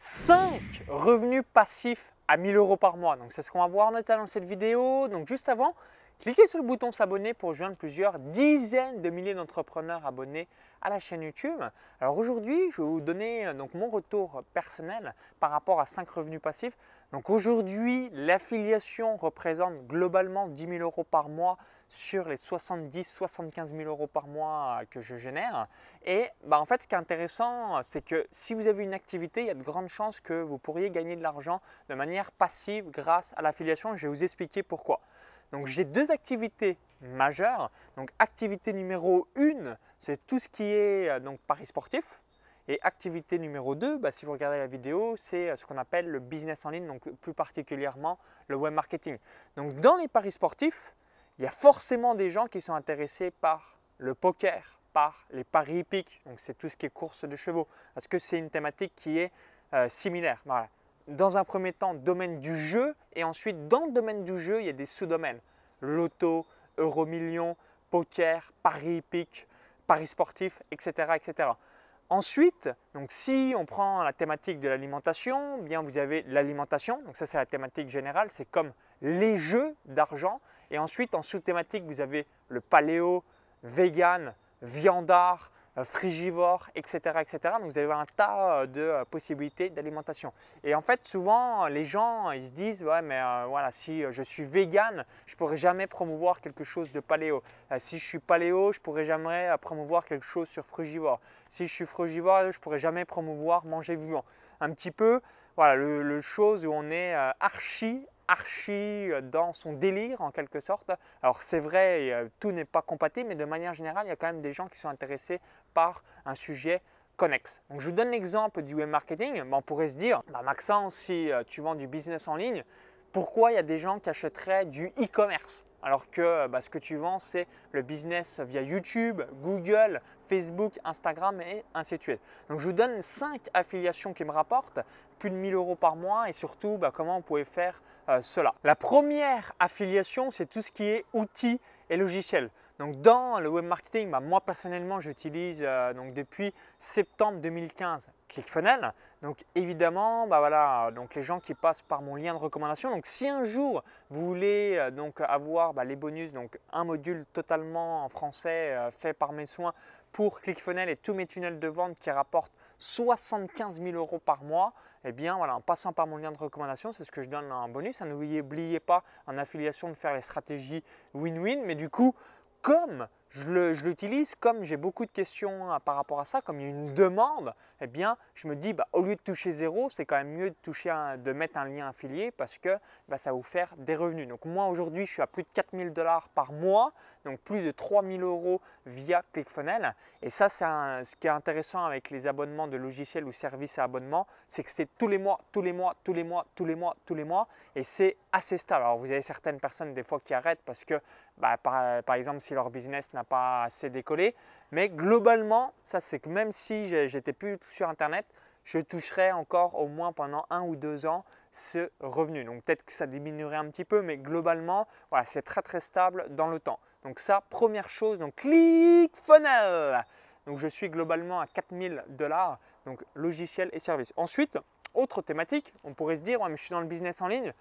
5 revenus passifs à 1000 euros par mois. Donc c'est ce qu'on va voir notamment dans cette vidéo. Donc juste avant, Cliquez sur le bouton s'abonner pour joindre plusieurs dizaines de milliers d'entrepreneurs abonnés à la chaîne YouTube. Alors aujourd'hui, je vais vous donner euh, donc mon retour personnel par rapport à 5 revenus passifs. Donc aujourd'hui, l'affiliation représente globalement 10 000 euros par mois sur les 70-75 000 euros par mois euh, que je génère. Et bah, en fait, ce qui est intéressant, euh, c'est que si vous avez une activité, il y a de grandes chances que vous pourriez gagner de l'argent de manière passive grâce à l'affiliation. Je vais vous expliquer pourquoi. Donc j'ai deux activités majeures. Donc activité numéro 1, c'est tout ce qui est euh, donc paris sportif. Et activité numéro 2, bah, si vous regardez la vidéo, c'est euh, ce qu'on appelle le business en ligne, donc plus particulièrement le web marketing. Donc dans les paris sportifs, il y a forcément des gens qui sont intéressés par le poker, par les paris hippiques, donc c'est tout ce qui est course de chevaux, parce que c'est une thématique qui est euh, similaire. Voilà dans un premier temps, domaine du jeu, et ensuite, dans le domaine du jeu, il y a des sous-domaines. Loto, Euromillion, poker, paris hippique, paris sportif, etc., etc. Ensuite, donc si on prend la thématique de l'alimentation, eh bien vous avez l'alimentation, donc ça c'est la thématique générale, c'est comme les jeux d'argent. Et ensuite, en sous-thématique, vous avez le paléo, vegan, viandard, euh, frigivore, etc., etc. Donc vous avez un tas euh, de euh, possibilités d'alimentation. Et en fait, souvent, les gens, ils se disent, ouais, mais voilà, si je suis vegan, je pourrais jamais promouvoir quelque chose de paléo. si je suis paléo, je pourrais jamais promouvoir quelque chose sur frugivore. Si je suis frugivore, je pourrais jamais promouvoir manger vivant. Un petit peu, voilà, le, le chose où on est archi archi euh, dans son délire en quelque sorte. Alors c'est vrai, euh, tout n'est pas compatible, mais de manière générale, il y a quand même des gens qui sont intéressés par un sujet connexe. Donc je vous donne l'exemple du web marketing. on pourrait se dire, bah, Maxence, si euh, tu vends du business en ligne, pourquoi il y a des gens qui achèteraient du e-commerce alors que bah, ce que tu vends, c'est le business via YouTube, Google, Facebook, Instagram et ainsi de suite. Donc je vous donne 5 affiliations qui me rapportent, plus de 1000 euros par mois et surtout bah, comment vous pouvez faire euh, cela. La première affiliation, c'est tout ce qui est outils et logiciels. Donc dans le web marketing, bah, moi personnellement, j'utilise euh, donc depuis septembre 2015 ClickFunnels. Donc évidemment, bah voilà, donc les gens qui passent par mon lien de recommandation. Donc si un jour vous voulez euh, donc avoir bah, les bonus, donc un module totalement en français fait par mes soins pour ClickFunnels et tous mes tunnels de vente qui rapportent 75 000 euros par mois, eh bien voilà, en passant par mon lien de recommandation, c'est ce que je donne en bonus. Hein, n'oubliez pas en affiliation de faire les stratégies win-win, mais du coup, comme je l'utilise comme j'ai beaucoup de questions hein, par rapport à ça, comme il y a une demande, eh bien, je me dis, bah, au lieu de toucher zéro, c'est quand même mieux de, toucher de mettre un lien affilié parce que bah, ça va vous faire des revenus. Donc moi, aujourd'hui, je suis à plus de 4000 dollars par mois, donc plus de 3000 euros via ClickFunnels. Et ça, c'est ce qui est intéressant avec les abonnements de logiciels ou services à abonnement, c'est que c'est tous les mois, tous les mois, tous les mois, tous les mois, tous les mois, et c'est assez stable. Alors, vous avez certaines personnes des fois qui arrêtent parce que bah, euh, par, exemple si leur business n'a pas assez décollé. Mais globalement, ça c'est que même si j'étais plus sur Internet, je toucherais encore au moins pendant un ou deux ans ce revenu. Donc peut-être que ça diminuerait un petit peu, mais globalement, voilà, c'est très très stable dans le temps. Donc ça, première chose, donc funnel Donc je suis globalement à 4000 dollars, donc logiciel et services. Ensuite, autre thématique, on pourrait se dire, mais je suis dans le business en ligne,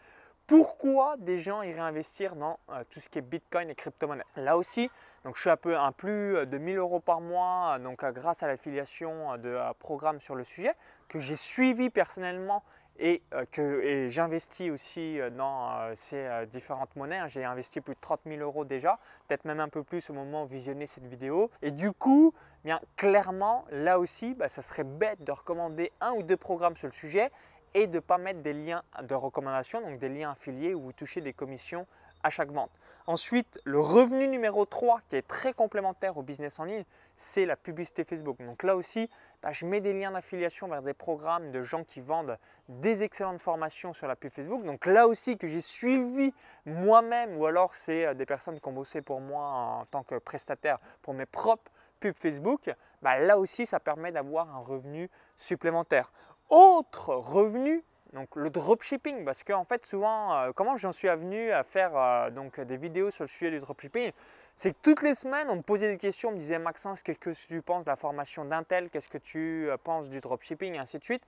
pourquoi des gens iraient investir dans euh, tout ce qui est Bitcoin et crypto-monnaie. Là aussi, donc je suis un peu un plus euh, de 1000 euros par mois, euh, donc grâce à l'affiliation de programmes sur le sujet que j'ai suivi personnellement et que j'investis aussi dans ces différentes monnaies. Hein. J'ai investi plus de 30 000 euros déjà, peut-être même un peu plus au moment où visionnez cette vidéo. Et du coup, eh bien clairement, là aussi, bah, ça serait bête de recommander un ou deux programmes sur le sujet et de ne pas mettre des liens de recommandation, donc des liens affiliés où vous touchez des commissions à chaque vente. Ensuite, le revenu numéro 3 qui est très complémentaire au business en ligne, c'est la publicité Facebook. Donc là aussi, bah, je mets des liens d'affiliation vers des programmes de gens qui vendent des excellentes formations sur la pub Facebook. Donc là aussi que j'ai suivi moi-même ou alors c'est euh, des personnes qui ont bossé pour moi en tant que prestataire pour mes propres pubs Facebook. Bah, là aussi, ça permet d'avoir un revenu supplémentaire autre revenu, donc le dropshipping, parce qu'en fait souvent, euh, comment j'en suis venu à faire euh, donc des vidéos sur le sujet du dropshipping, c'est que toutes les semaines on me posait des questions, on me disait Maxence, qu'est-ce que tu penses de la formation d'un tel, qu'est-ce que tu euh, penses du dropshipping, et ainsi de suite.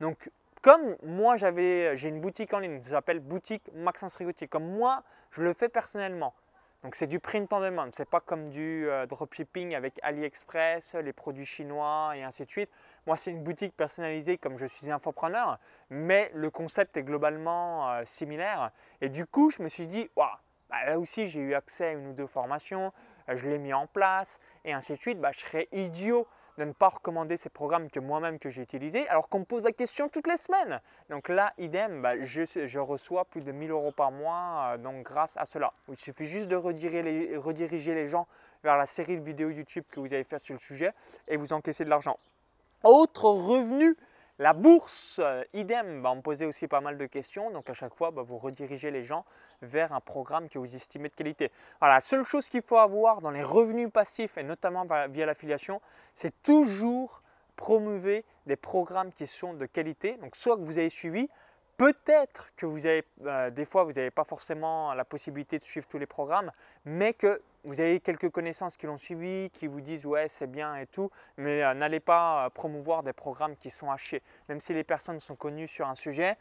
Donc comme moi j'avais, j'ai une boutique en ligne, qui s'appelle boutique Maxence Rigotier, comme moi je le fais personnellement, donc c'est du print on demand, c'est pas comme du euh, dropshipping avec AliExpress, les produits chinois et ainsi de suite. Moi c'est une boutique personnalisée comme je suis infopreneur, mais le concept est globalement euh, similaire. Et du coup je me suis dit, waouh, bah, là aussi j'ai eu accès à une ou deux formations, euh, je l'ai mis en place et ainsi de suite, bah, je serais idiot de ne pas recommander ces programmes que moi-même que j'ai utilisés, alors qu'on me pose la question toutes les semaines. Donc là, idem, bah, je, reçois plus de 1000 euros par mois, euh, donc grâce à cela. Il suffit juste de rediriger les, rediriger les gens vers la série de vidéos YouTube que vous avez fait sur le sujet et vous encaissez de l'argent. Autre revenu la bourse, euh, idem, bah, on me posait aussi pas mal de questions, donc à chaque fois, bah, vous redirigez les gens vers un programme que vous estimez de qualité. la seule chose qu'il faut avoir dans les revenus passifs, et notamment via l'affiliation, c'est toujours promouvoir des programmes qui sont de qualité, donc soit que vous avez suivi, Peut-être que vous avez, euh, des fois, vous n'avez pas forcément la possibilité de suivre tous les programmes, mais que vous avez quelques connaissances qui l'ont suivi, qui vous disent ouais c'est bien et tout, mais euh, n'allez pas euh, promouvoir des programmes qui sont hachés. Même si les personnes sont connues sur un sujet,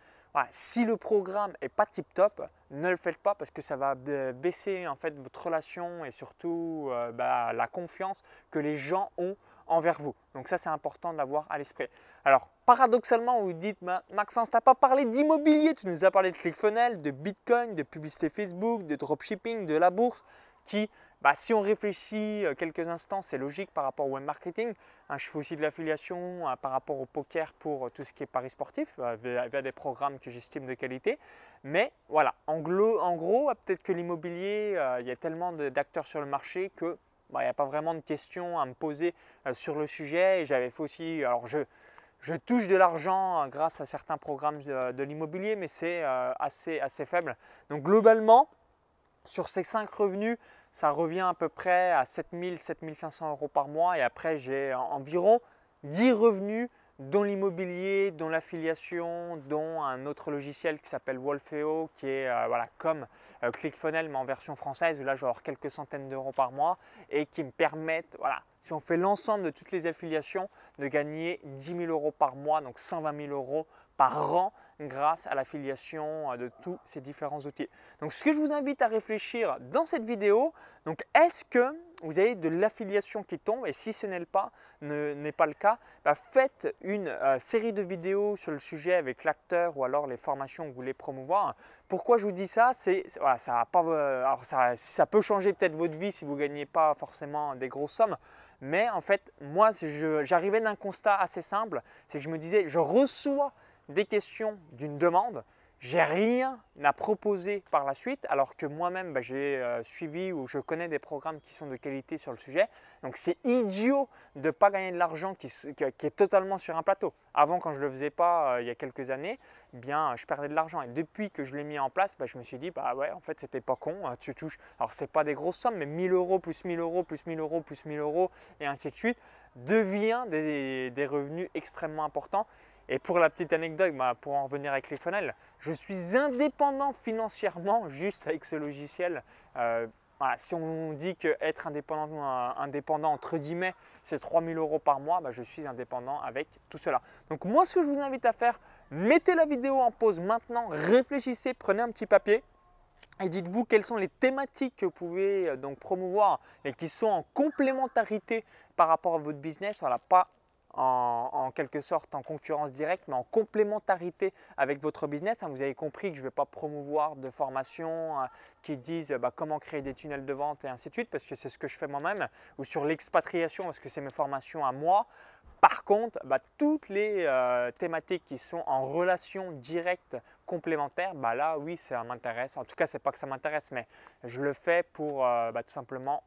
si le programme est pas tip top, ne le faites pas parce que ça va euh, baisser en fait votre relation et surtout bah, la confiance que les gens ont envers vous. Donc ça c'est important de l'avoir à l'esprit. Alors paradoxalement vous dites Maxence, tu t'as pas parlé d'immobilier, tu nous as parlé de ClickFunnels, de Bitcoin, de publicité Facebook, de dropshipping, de la bourse qui bah, si on réfléchit euh, quelques instants, c'est logique par rapport au web marketing. Hein, je fais aussi de l'affiliation euh, par rapport au poker pour euh, tout ce qui est paris sportif via, des programmes que j'estime de qualité. Mais voilà, en, gros, peut-être que l'immobilier, il y a tellement d'acteurs sur le marché que bah, il n'y a pas vraiment de questions à me poser sur le sujet. Et j'avais aussi, alors je, touche de l'argent hein, grâce à certains programmes de, l'immobilier, mais c'est assez, assez faible. Donc globalement, sur ces cinq revenus, ça revient à peu près à 7000-7500 euros par mois et après j'ai environ 10 revenus dans l'immobilier, dans l'affiliation, dont un autre logiciel qui s'appelle Wolfeo, qui est euh, voilà, comme euh, Clickfunnel mais en version française, où là je vais avoir quelques centaines d'euros par mois, et qui me permettent, voilà, si on fait l'ensemble de toutes les affiliations, de gagner 10 000 euros par mois, donc 120 000 euros par an, grâce à l'affiliation euh, de tous ces différents outils. Donc ce que je vous invite à réfléchir dans cette vidéo, donc est-ce que vous avez de l'affiliation qui tombe et si ce n'est pas, pas le cas, bah, faites une euh, série de vidéos sur le sujet avec l'acteur ou alors les formations que vous voulez promouvoir. Pourquoi je vous dis ça C'est ça, euh, ça, ça peut changer peut-être votre vie si vous ne gagnez pas forcément des grosses sommes, mais en fait, moi, j'arrivais d'un constat assez simple, c'est que je me disais, je reçois des questions d'une demande, j'ai rien à proposer par la suite, alors que moi-même, bah, j'ai euh, suivi ou je connais des programmes qui sont de qualité sur le sujet. Donc c'est idiot de ne pas gagner de l'argent qui, est totalement sur un plateau. Avant, quand je ne le faisais pas euh, il y a quelques années, eh bien, je perdais de l'argent. Et depuis que je l'ai mis en place, bah, je me suis dit, bah ouais, en fait, c'était pas con. Hein, tu touches, alors c'est pas des grosses sommes, mais 1000 euros plus 1000 euros plus 1000 euros plus 1000 euros et ainsi de suite, devient des revenus extrêmement importants et pour la petite anecdote, bah, pour en revenir avec les funnels, je suis indépendant financièrement juste avec ce logiciel. Euh, si on dit qu'être indépendant, euh, indépendant, entre guillemets, c'est 3000 euros par mois, bah, je suis indépendant avec tout cela. Donc moi, ce que je vous invite à faire, mettez la vidéo en pause maintenant, réfléchissez, prenez un petit papier, et dites-vous quelles sont les thématiques que vous pouvez euh, donc promouvoir et qui sont en complémentarité par rapport à votre business. pas en, quelque sorte en concurrence directe, mais en complémentarité avec votre business. Hein, vous avez compris que je ne vais pas promouvoir de formations euh, qui disent bah, comment créer des tunnels de vente et ainsi de suite, parce que c'est ce que je fais moi-même, ou sur l'expatriation, parce que c'est mes formations à moi. Par contre, bah, toutes les euh, thématiques qui sont en relation directe, complémentaire, bah là oui, ça m'intéresse. En tout cas, c'est pas que ça m'intéresse, mais je le fais pour euh, bah, tout simplement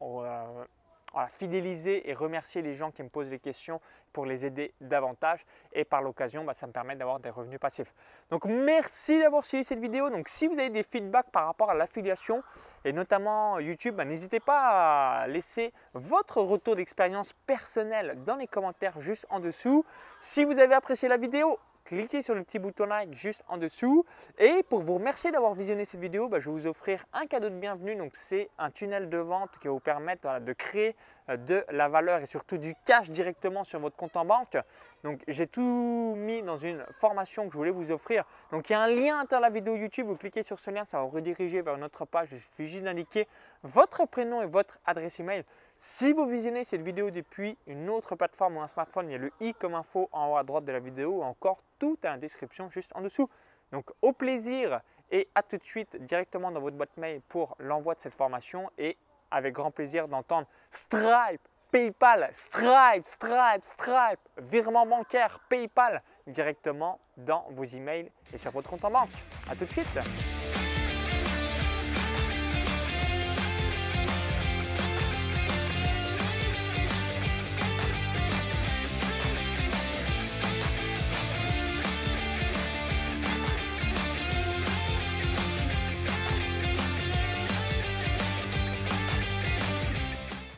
fidéliser et remercier les gens qui me posent les questions pour les aider davantage. Et par l'occasion, bah, ça me permet d'avoir des revenus passifs. Donc merci d'avoir suivi cette vidéo. Donc si vous avez des feedbacks par rapport à l'affiliation et notamment YouTube, bah, n'hésitez pas à laisser votre retour d'expérience personnelle dans les commentaires juste en dessous. Si vous avez apprécié la vidéo, cliquez sur le petit bouton like juste en dessous. Et pour vous remercier d'avoir visionné cette vidéo, bah, je vais vous offrir un cadeau de bienvenue. Donc c'est un tunnel de vente qui va vous permettre de créer euh, de la valeur et surtout du cash directement sur votre compte en banque. Donc j'ai tout mis dans une formation que je voulais vous offrir. Donc il y a un lien dans la vidéo YouTube, vous cliquez sur ce lien, ça va vous rediriger vers notre page. Il suffit juste d'indiquer votre prénom et votre adresse email. Si vous visionnez cette vidéo depuis une autre plateforme ou un smartphone, il y a le i comme info en haut à droite de la vidéo ou encore tout à la description juste en dessous. Donc au plaisir et à tout de suite directement dans votre boîte mail pour l'envoi de cette formation et avec grand plaisir d'entendre Stripe, PayPal, Stripe, Stripe, Stripe, virement bancaire, PayPal directement dans vos emails et sur votre compte en banque. À tout de suite.